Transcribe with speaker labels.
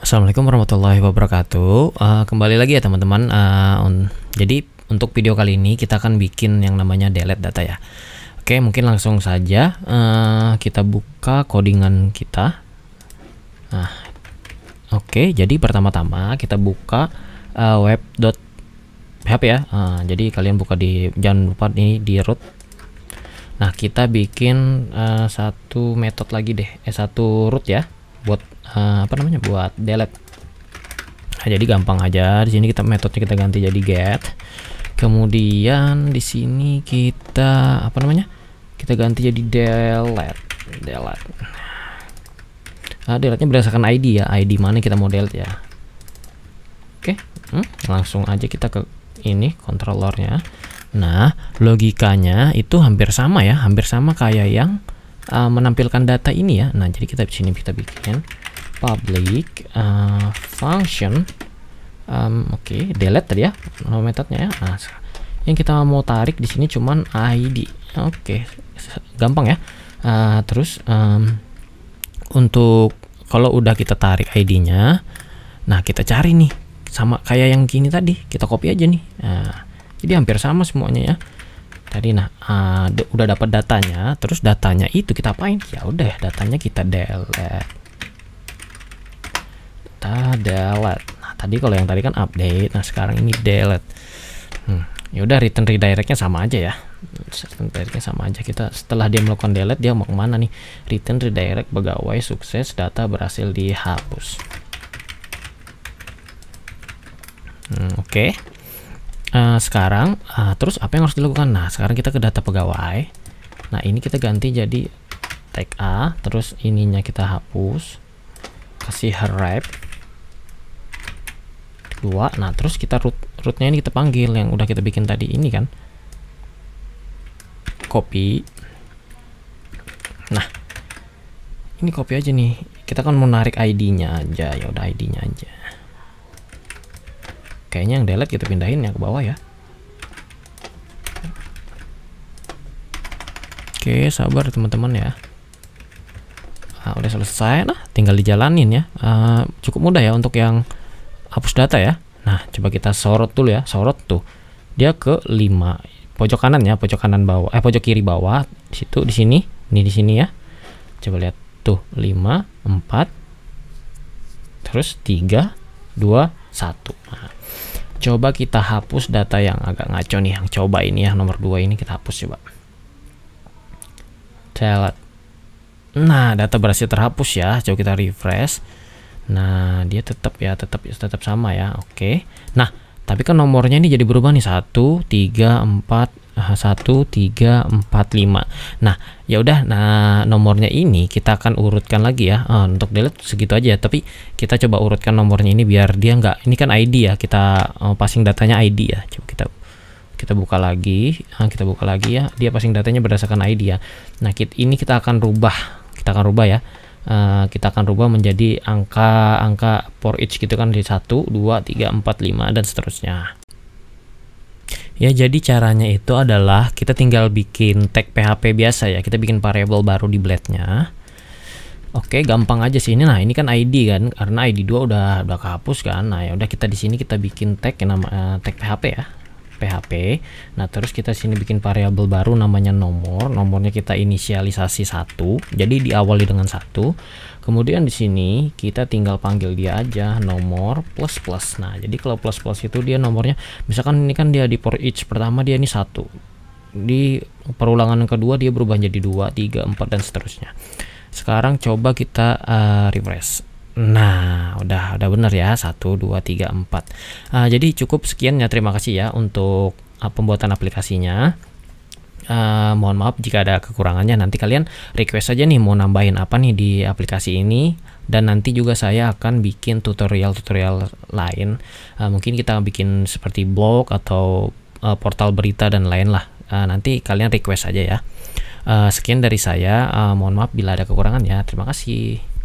Speaker 1: Assalamualaikum warahmatullahi wabarakatuh. Uh, kembali lagi ya teman-teman. Uh, eh, on, jadi untuk video kali ini kita akan bikin yang namanya delete data ya. Oke, mungkin langsung saja uh, kita buka codingan kita. Nah, oke. Jadi pertama-tama kita buka uh, web php ya Nah, jadi kalian buka di jangan lupa ini di root nah kita bikin uh, satu metode lagi deh eh satu root ya buat uh, apa namanya buat delete nah, jadi gampang aja di sini kita metodenya kita ganti jadi get kemudian di sini kita apa namanya kita ganti jadi delete delete nah, delete-nya berdasarkan ID ya ID mana kita model ya oke okay. hmm, langsung aja kita ke ini controllernya nah logikanya itu hampir sama ya hampir sama kayak yang uh, menampilkan data ini ya nah jadi kita di sini kita bikin public uh, function um, oke okay, delete tadi ya no metodenya ya nah, yang kita mau tarik di sini cuman id oke okay, gampang ya uh, terus um, untuk kalau udah kita tarik id-nya nah kita cari nih sama kayak yang gini tadi kita copy aja nih nah, jadi hampir sama semuanya ya tadi nah uh, udah dapat datanya terus datanya itu kita apain ya udah datanya kita delete kita delete nah tadi kalau yang tadi kan update nah sekarang ini delete hmm, ya udah return redirectnya sama aja ya return redirectnya sama aja kita setelah dia melakukan delete dia mau kemana nih return redirect pegawai sukses data berhasil dihapus hmm, oke okay. uh, eh, sekarang uh, terus apa yang harus dilakukan nah sekarang kita ke data pegawai nah ini kita ganti jadi tag A terus ininya kita hapus kasih hrep dua nah terus kita root rootnya ini kita panggil yang udah kita bikin tadi ini kan copy nah ini copy aja nih kita kan mau narik ID-nya aja ya udah ID-nya aja kayaknya yang delete kita pindahin yang ke bawah ya oke sabar teman-teman ya nah, udah selesai nah tinggal dijalanin ya uh, cukup mudah ya untuk yang hapus data ya nah coba kita sorot dulu ya sorot tuh dia ke 5 pojok kanan ya pojok kanan bawah eh pojok kiri bawah situ di sini ini di sini ya coba lihat tuh 5 4 terus 3 2 1 nah coba kita hapus data yang agak ngaco nih yang coba ini ya nomor 2 ini kita hapus coba Telat. Nah, data berhasil terhapus ya. Coba kita refresh. Nah, dia tetap ya, tetap tetap sama ya. Oke. Nah, tapi kan nomornya ini jadi berubah nih 1 3 4 satu tiga empat lima nah ya udah nah nomornya ini kita akan urutkan lagi ya uh, untuk delete segitu aja tapi kita coba urutkan nomornya ini biar dia nggak ini kan ID ya kita uh, passing datanya ID ya coba kita kita buka lagi nah, kita buka lagi ya dia passing datanya berdasarkan ID ya nah kit ini kita akan rubah kita akan rubah ya Uh, kita akan rubah menjadi angka-angka for each gitu kan di 1, 2, 3, 4, 5 dan seterusnya. Ya, jadi caranya itu adalah kita tinggal bikin tag PHP biasa ya. Kita bikin variable baru di blade-nya. Oke, gampang aja sih ini. Nah, ini kan ID kan karena ID 2 udah udah kehapus kan. Nah, ya udah kita di sini kita bikin tag yang nama uh, tag PHP ya. PHP. Nah, terus kita sini bikin variabel baru namanya nomor. Nomornya kita inisialisasi satu. Jadi diawali dengan satu. Kemudian di sini kita tinggal panggil dia aja nomor plus plus. Nah, jadi kalau plus plus itu dia nomornya misalkan ini kan dia di for each pertama dia ini satu. Di perulangan yang kedua dia berubah jadi dua, tiga, empat dan seterusnya. Sekarang coba kita uh, refresh Nah, udah udah bener ya. Satu, dua, tiga, empat. Ah, jadi cukup sekian ya. Terima kasih ya untuk uh, pembuatan aplikasinya. Uh, mohon maaf jika ada kekurangannya nanti kalian request aja nih mau nambahin apa nih di aplikasi ini dan nanti juga saya akan bikin tutorial-tutorial lain uh, mungkin kita bikin seperti blog atau uh, portal berita dan lain lah uh, nanti kalian request aja ya uh, sekian dari saya uh, mohon maaf bila ada kekurangan ya terima kasih